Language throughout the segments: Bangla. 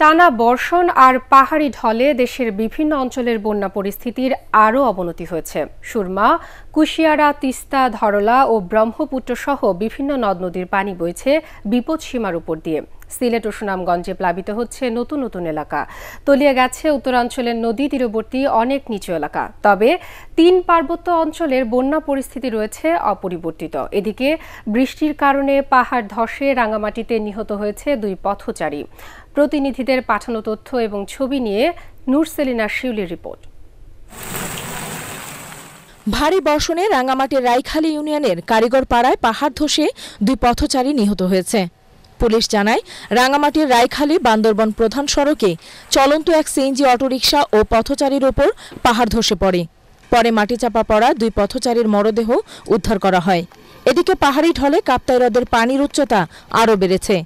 টানা বর্ষণ আর পাহাড়ি ঢলে দেশের বিভিন্ন অঞ্চলের বন্যা পরিস্থিতির আরও অবনতি হয়েছে সুরমা কুশিয়ারা তিস্তা ধরলা ও ব্রহ্মপুত্র সহ বিভিন্ন নদ নদীর পানি বইছে বিপদসীমার উপর দিয়ে সিলেট ও সুনামগঞ্জে প্লাবিত হচ্ছে নতুন নতুন এলাকা তলিয়ে গেছে উত্তরাঞ্চলের নদী তীরবর্তী অনেক নিচু এলাকা তবে তিন পার্বত্য অঞ্চলের বন্যা পরিস্থিতি রয়েছে অপরিবর্তিত এদিকে বৃষ্টির কারণে পাহাড় ধসে রাঙামাটিতে নিহত হয়েছে দুই পথচারী প্রতিনিধিদের পাঠানো তথ্য এবং ছবি নিয়ে নুরসেলিনা শিউলির রিপোর্ট ভারী বর্ষণে রাঙামাটির রাইখালী ইউনিয়নের কারিগর পাড়ায় পাহাড় ধসে দুই পথচারী নিহত হয়েছে পুলিশ জানায় রাঙামাটির রায়খালী বান্দরবন প্রধান সড়কে চলন্ত এক সিএনজি অটোরিকশা ও পথচারীর ওপর পাহাড় ধসে পড়ে পরে মাটি চাপা পড়া দুই পথচারীর মরদেহ উদ্ধার করা হয় এদিকে পাহাড়ি ঢলে কাপ্তাই হ্রদের পানির উচ্চতা আরও বেড়েছে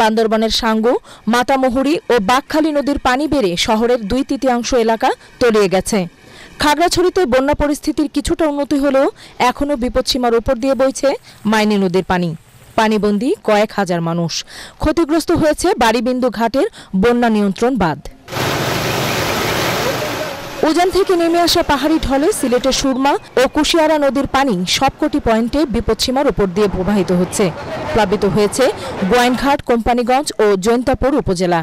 বান্দরবনের সাঙ্গু মাতামুহুরি ও বাঘখালী নদীর পানি বেড়ে শহরের দুই তৃতীয়াংশ এলাকা তলিয়ে গেছে খাগড়াছড়িতে বন্যা পরিস্থিতির কিছুটা উন্নতি হলেও এখনও বিপদসীমার উপর দিয়ে বইছে মাইনি নদীর পানি পানিবন্দী কয়েক হাজার মানুষ ক্ষতিগ্রস্ত হয়েছে বাড়িবিন্দু ঘাটের বন্যা নিয়ন্ত্রণ বাঁধ উজান থেকে নেমে আসা পাহাড়ি ঢলে সিলেটের সুরমা ও কুশিয়ারা নদীর পানি সবকটি পয়েন্টে বিপদসীমার উপর দিয়ে প্রবাহিত হচ্ছে প্লাবিত হয়েছে গোয়াইনঘাট কোম্পানিগঞ্জ ও জৈন্তাপুর উপজেলা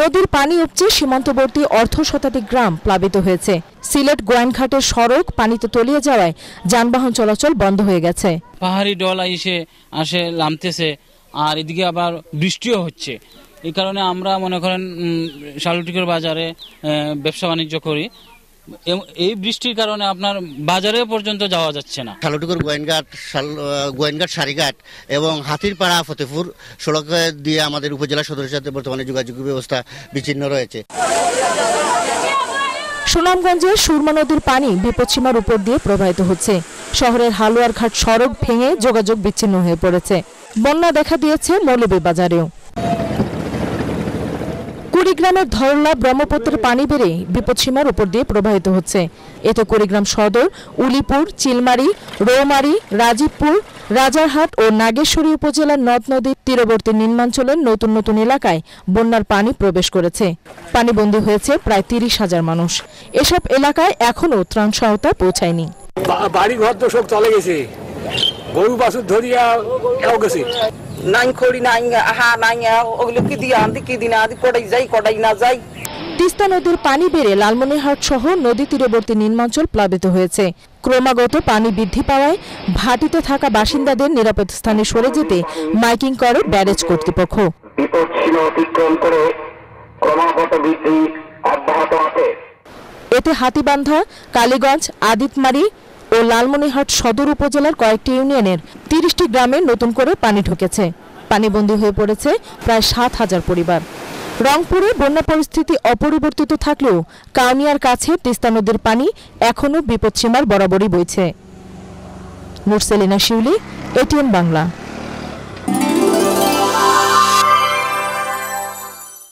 নদীর পানি উপচে সীমান্তবর্তী অর্ধ শতাধিক গ্রাম প্লাবিত হয়েছে সিলেট গোয়াইনঘাটের সড়ক পানিতে তলিয়ে যাওয়ায় যানবাহন চলাচল বন্ধ হয়ে গেছে পাহাড়ি ডল এসে আসে নামতেছে আর এদিকে আবার বৃষ্টিও হচ্ছে এই কারণে আমরা মনে করেন শালুটিকের বাজারে ব্যবসা বাণিজ্য করি এই বৃষ্টির কারণে আপনার বাজারে পর্যন্ত যাওয়া যাচ্ছে না খালুটুকুর গোয়েনঘাট গোয়েনঘাট সারিঘাট এবং হাতিরপাড়া ফতেপুর সড়কে দিয়ে আমাদের উপজেলা সদরের সাথে বর্তমানে যোগাযোগ ব্যবস্থা বিচ্ছিন্ন রয়েছে সুনামগঞ্জে সুরমা নদীর পানি বিপদসীমার উপর দিয়ে প্রবাহিত হচ্ছে শহরের হালুয়ারঘাট সড়ক ভেঙে যোগাযোগ বিচ্ছিন্ন হয়ে পড়েছে বন্যা দেখা দিয়েছে বাজারেও কুড়িগ্রামের ধরলা ব্রহ্মপুত্রের পানি বেড়ে বিপদসীমার উপর দিয়ে প্রবাহিত হচ্ছে এতে কুড়িগ্রাম সদর উলিপুর চিলমারি রৌমারি রাজীবপুর রাজারহাট ও নাগেশ্বরী উপজেলার নদ নদীর তীরবর্তী নিম্নাঞ্চলের নতুন নতুন এলাকায় বন্যার পানি প্রবেশ করেছে পানিবন্দী হয়েছে প্রায় তিরিশ হাজার মানুষ এসব এলাকায় এখনও ত্রাণ সহায়তা পৌঁছায়নি বাড়ি ঘর তো সব চলে গেছে গরু বাছুর ধরিয়া গেছে নাই খড়ি নাই আহা নাই ওগুলো কি দিয়ে আনতে কি দিন আদি কটাই যাই কটাই না যাই তিস্তা নদীর পানি বেড়ে লালমনিহাট সহ নদী তীরবর্তী নিম্নাঞ্চল প্লাবিত হয়েছে ক্রমাগত পানি বৃদ্ধি পাওয়ায় ভাটিতে থাকা বাসিন্দাদের নিরাপদ স্থানে সরে যেতে মাইকিং করে ব্যারেজ কর্তৃপক্ষ এতে হাতিবান্ধা কালীগঞ্জ আদিতমারি ও লালমনিহাট সদর উপজেলার কয়েকটি ইউনিয়নের তিরিশটি গ্রামে নতুন করে পানি ঢুকেছে পানিবন্দী হয়ে পড়েছে প্রায় সাত হাজার পরিবার রংপুরে বন্যা পরিস্থিতি অপরিবর্তিত থাকলেও কাউনিয়ার কাছে তিস্তা নদীর পানি এখনও বিপদসীমার বরাবরই বইছে মুরসেলিনা শিউলি এটিএন বাংলা